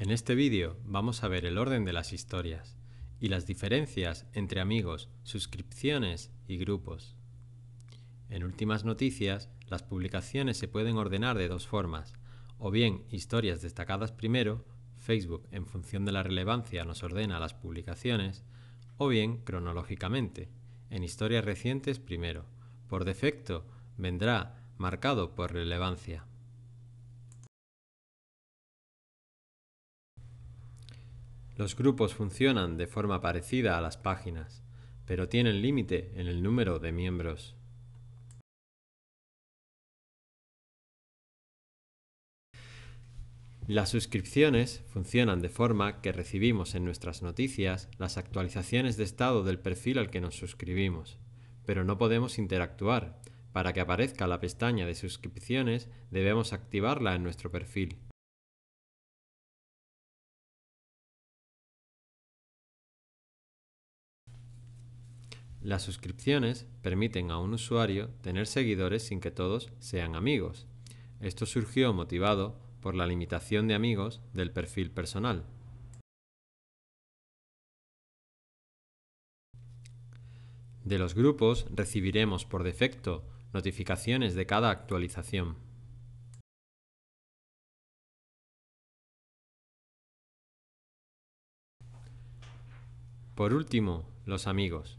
En este vídeo vamos a ver el orden de las historias y las diferencias entre amigos, suscripciones y grupos. En últimas noticias, las publicaciones se pueden ordenar de dos formas, o bien historias destacadas primero, Facebook en función de la relevancia nos ordena las publicaciones, o bien cronológicamente, en historias recientes primero. Por defecto, vendrá marcado por relevancia. Los grupos funcionan de forma parecida a las páginas, pero tienen límite en el número de miembros. Las suscripciones funcionan de forma que recibimos en nuestras noticias las actualizaciones de estado del perfil al que nos suscribimos, pero no podemos interactuar. Para que aparezca la pestaña de suscripciones debemos activarla en nuestro perfil. Las suscripciones permiten a un usuario tener seguidores sin que todos sean amigos. Esto surgió motivado por la limitación de amigos del perfil personal. De los grupos recibiremos por defecto notificaciones de cada actualización. Por último, los amigos.